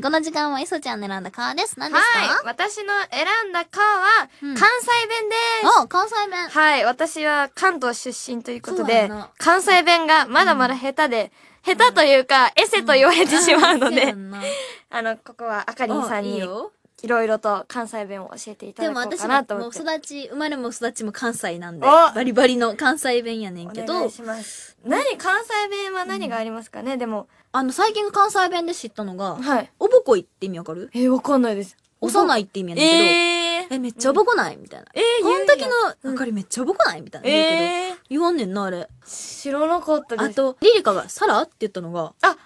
この時間はそちゃんの選んだ川です。何ですかはい、私の選んだ川は、関西弁です。うん、お関西弁。はい、私は関東出身ということで、関西弁がまだまだ下手で、うん、下手というか、うん、エセと言われてしまうので、あの、ここはあかりんさんに。いいよいろいろと関西弁を教えていただこうかなと思って。でも私も育ち、生まれも育ちも関西なんで、バリバリの関西弁やねんけど。お願いします。何、関西弁は何がありますかね、うん、でも。あの、最近関西弁で知ったのが、はい。おぼこいって意味わかるえー、わかんないです。幼いって意味やねんけど。えー、え、めっちゃおぼこない、みたいな。えー、この時の、わかりめっちゃおぼこないみたいな。えー、言わんねんな、あれ。知らなかったです。あと、リリカがサラって言ったのが、あ、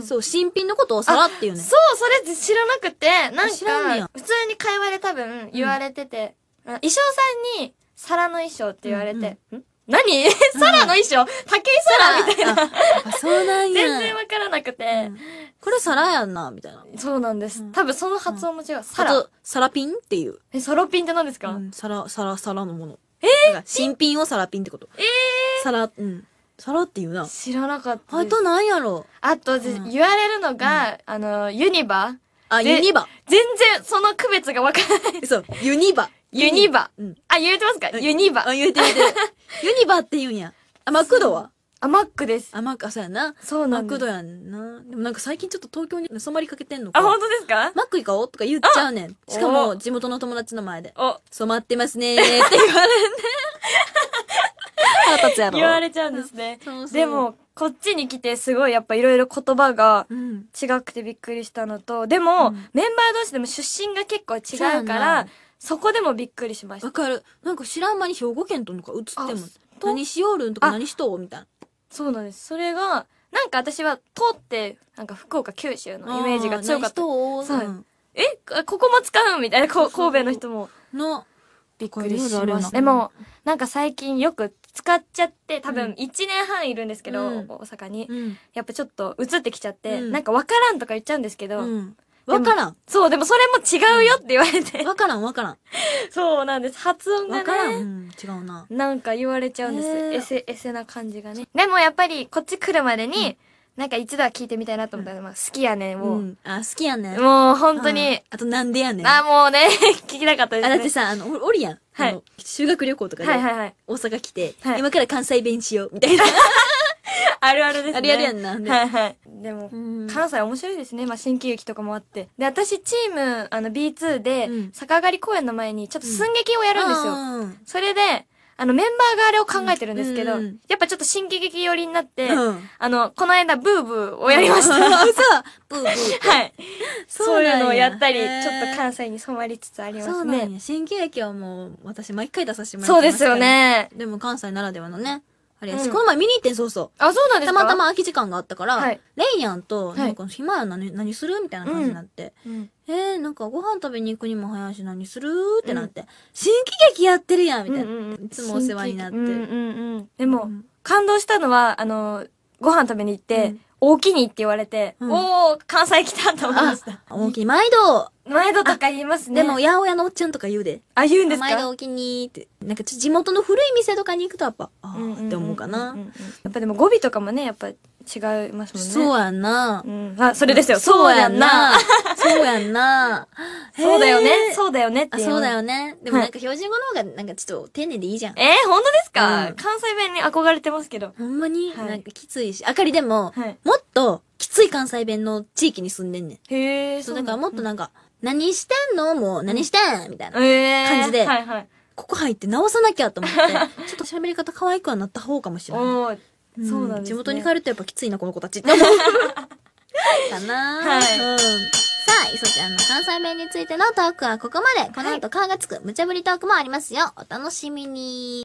そう、新品のことをお皿っていうね。そう、それ知らなくて、なんんか、普通に会話で多分言われてて、衣装さんに、皿の衣装って言われて、ん何皿の衣装竹井皿みたいな。あそうなん全然わからなくて。これ皿やんな、みたいな。そうなんです。多分その発音も違う。あ皿。と、皿ピンっていう。え、サロピンって何ですか、うん皿、皿、皿のもの。え新品を皿ピンってこと。え皿、うん。さらって言うな。知らなかったあとなんやろあと、言われるのが、あの、ユニバあ、ユニバ。全然その区別がわからない。そう、ユニバ。ユニバ。うん。あ、言えてますかユニバあ、。言うて言うて。ユニバって言うんや。あ、マクドはあ、マックです。あ、マック、あ、そうやな。そうなマックド。やんな。でもなんか最近ちょっと東京に染まりかけてんのか。あ、本当ですかマック行こうとか言っちゃうねん。しかも地元の友達の前で。お、染まってますねーって言われんね。腹立つやろ。言われちゃうんですね。そうそうでも、こっちに来てすごいやっぱいろいろ言葉が違くてびっくりしたのと、でも、うん、メンバー同士でも出身が結構違うから、そこでもびっくりしました。わかる。なんか知らん間に兵庫県とか映っても、何しよるんとか何しとみたいな。そうなんです。それが、なんか私は通って、なんか福岡九州のイメージが強かった。そう。えここも使うみたいな、神戸の人も。の、びっくりしました。でも、なんか最近よく使っちゃって多分1年半いるんですけど、うん大阪に、うんやっぱちょっと移ってきちゃって、うんなんか分からんとか言っちゃうんですけど、うん。わからん。そうでもそれも違うよって言われて、わからん、わからん。そうなんです発音がねからん。うん、違うな。なんか言われちゃうんです。エセ、エセな感じがね。でもやっぱりこっち来るまでに、なんか一度は聞いてみたいなと思ったら、まあ、好きやねん、もう。うん、あ、好きやねん。もう、本当に。あと、なんでやねん。あ、もうね、聞きたかったです、あ、だってさ、あの、おりやん。はい。修学旅行とかで、はいはいはい、大阪来て、はい、今から関西弁しよう、みたいな。あるあるですね。あるあるやんな。はいはい。でも、関西面白いですね。まあ、新喜劇とかもあって。で、私、チーム、あの、B2 で、うん、坂上がり公演の前に、ちょっと寸劇をやるんですよ。うん、それで、あの、メンバーがあれを考えてるんですけど、うんうん、やっぱちょっと新喜劇寄りになって、うん、あの、この間、ブーブーをやりました。そう、ブーブー。はい。そういうのをやったり、ちょっと関西に染まりつつありますね。そうね。新喜劇はもう、私、毎回出させてもらってます、そうですよね。でも、関西ならではのね。あれやし、うんこの前見に行ってん、そうそう。あ、そうなんですたまたま空き時間があったから、はいレイヤンと、なんか暇やな、何するみたいな感じになって。うんえー、なんかご飯食べに行くにも早いし何するってなって、新喜劇やってるやんみたいな、うんうんうんいつもお世話になって。うんうんうんでも、うん感動したのは、あの、ご飯食べに行って、うん大きにって言われて、うんおー、関西来たと思いました。大きに、毎度、毎度とか言いますね。でも、八百屋のおっちゃんとか言うで。あ、言うんですか毎度おきにって。なんか地元の古い店とかに行くとやっぱ、あーって思うかな。やっぱでも語尾とかもね、やっぱ違いますもんね。そうやな。うん。あ、それですよ。そうやな。そうやな。そう だよね。そうだよねって。そうだよね。でもなんか標準語の方がなんかちょっと丁寧でいいじゃん。えー、本当ですか関西弁に憧れてますけど。ほんまになんかきついし。あかりでも、もっときつい関西弁の地域に住んでんねん。へえ。そう、だからもっとなんか、何してんのもう、何してんみたいな感じで。はいはい。ここ入って直さなきゃと思って、ちょっと喋り方可愛くはなった方かもしれない。そうなんです、ね、地元に帰るとやっぱきついな、この子たちって かなはい。うんさあ、磯ちゃんの関西弁についてのトークはここまで。この後、皮がつく無茶ぶりトークもありますよ。お楽しみに。